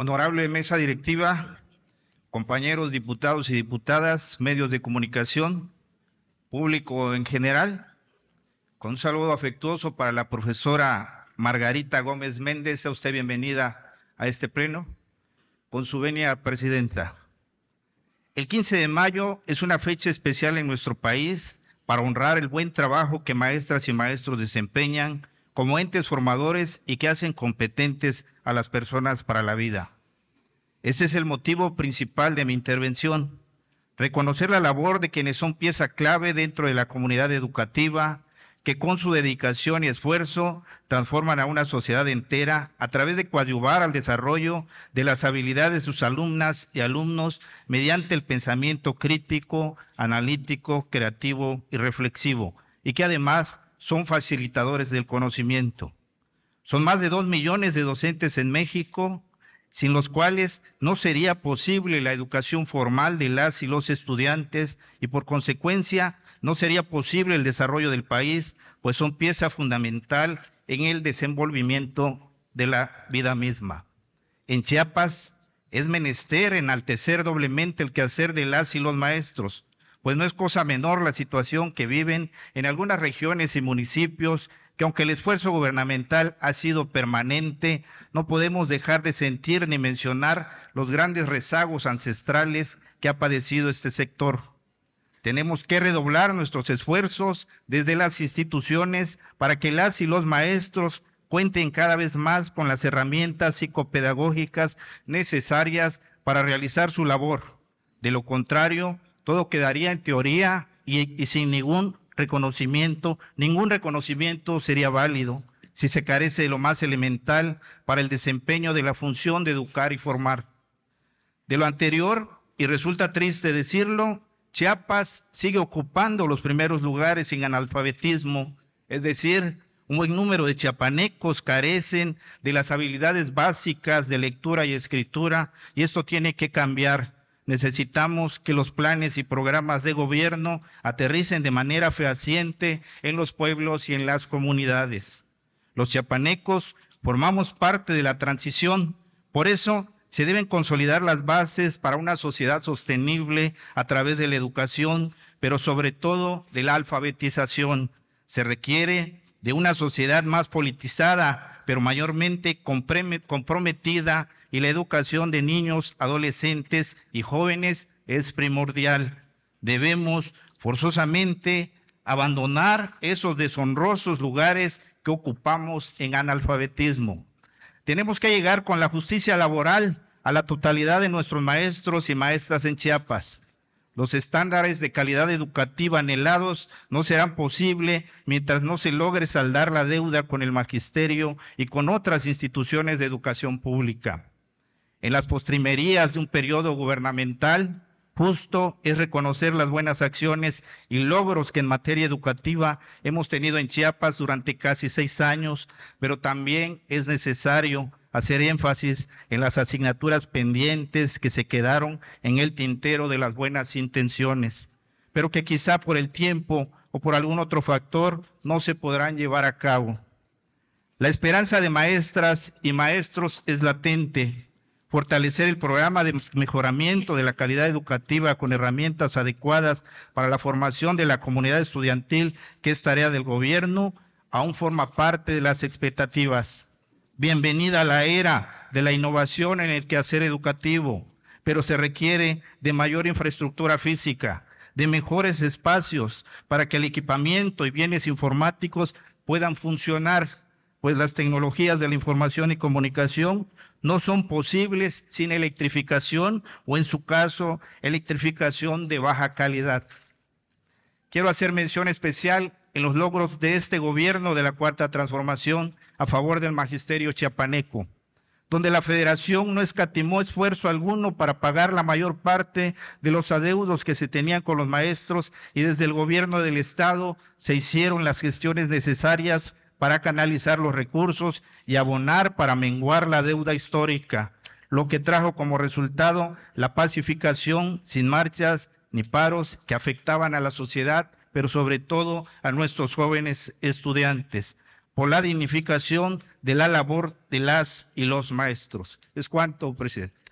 Honorable mesa directiva, compañeros diputados y diputadas, medios de comunicación, público en general, con un saludo afectuoso para la profesora Margarita Gómez Méndez, a usted bienvenida a este pleno, con su venia presidenta. El 15 de mayo es una fecha especial en nuestro país para honrar el buen trabajo que maestras y maestros desempeñan como entes formadores y que hacen competentes a las personas para la vida. Ese es el motivo principal de mi intervención. Reconocer la labor de quienes son pieza clave dentro de la comunidad educativa, que con su dedicación y esfuerzo transforman a una sociedad entera a través de coadyuvar al desarrollo de las habilidades de sus alumnas y alumnos mediante el pensamiento crítico, analítico, creativo y reflexivo, y que además son facilitadores del conocimiento. Son más de dos millones de docentes en México sin los cuales no sería posible la educación formal de las y los estudiantes y por consecuencia no sería posible el desarrollo del país, pues son pieza fundamental en el desenvolvimiento de la vida misma. En Chiapas es menester enaltecer doblemente el quehacer de las y los maestros, pues no es cosa menor la situación que viven en algunas regiones y municipios que aunque el esfuerzo gubernamental ha sido permanente, no podemos dejar de sentir ni mencionar los grandes rezagos ancestrales que ha padecido este sector. Tenemos que redoblar nuestros esfuerzos desde las instituciones para que las y los maestros cuenten cada vez más con las herramientas psicopedagógicas necesarias para realizar su labor. De lo contrario, todo quedaría en teoría y, y sin ningún reconocimiento, ningún reconocimiento sería válido si se carece de lo más elemental para el desempeño de la función de educar y formar. De lo anterior, y resulta triste decirlo, Chiapas sigue ocupando los primeros lugares en analfabetismo, es decir, un buen número de chiapanecos carecen de las habilidades básicas de lectura y escritura y esto tiene que cambiar. Necesitamos que los planes y programas de gobierno aterricen de manera fehaciente en los pueblos y en las comunidades. Los chiapanecos formamos parte de la transición, por eso se deben consolidar las bases para una sociedad sostenible a través de la educación, pero sobre todo de la alfabetización. Se requiere de una sociedad más politizada, pero mayormente comprometida y la educación de niños, adolescentes y jóvenes es primordial. Debemos forzosamente abandonar esos deshonrosos lugares que ocupamos en analfabetismo. Tenemos que llegar con la justicia laboral a la totalidad de nuestros maestros y maestras en Chiapas. Los estándares de calidad educativa anhelados no serán posible mientras no se logre saldar la deuda con el magisterio y con otras instituciones de educación pública. En las postrimerías de un periodo gubernamental, justo es reconocer las buenas acciones y logros que en materia educativa hemos tenido en Chiapas durante casi seis años, pero también es necesario hacer énfasis en las asignaturas pendientes que se quedaron en el tintero de las buenas intenciones, pero que quizá por el tiempo o por algún otro factor no se podrán llevar a cabo. La esperanza de maestras y maestros es latente. Fortalecer el programa de mejoramiento de la calidad educativa con herramientas adecuadas para la formación de la comunidad estudiantil, que es tarea del gobierno, aún forma parte de las expectativas. Bienvenida a la era de la innovación en el quehacer educativo, pero se requiere de mayor infraestructura física, de mejores espacios para que el equipamiento y bienes informáticos puedan funcionar, pues las tecnologías de la información y comunicación no son posibles sin electrificación o en su caso electrificación de baja calidad. Quiero hacer mención especial en los logros de este gobierno de la Cuarta Transformación a favor del magisterio chiapaneco, donde la federación no escatimó esfuerzo alguno para pagar la mayor parte de los adeudos que se tenían con los maestros y desde el gobierno del Estado se hicieron las gestiones necesarias para canalizar los recursos y abonar para menguar la deuda histórica, lo que trajo como resultado la pacificación sin marchas ni paros que afectaban a la sociedad pero sobre todo a nuestros jóvenes estudiantes, por la dignificación de la labor de las y los maestros. Es cuanto, presidente.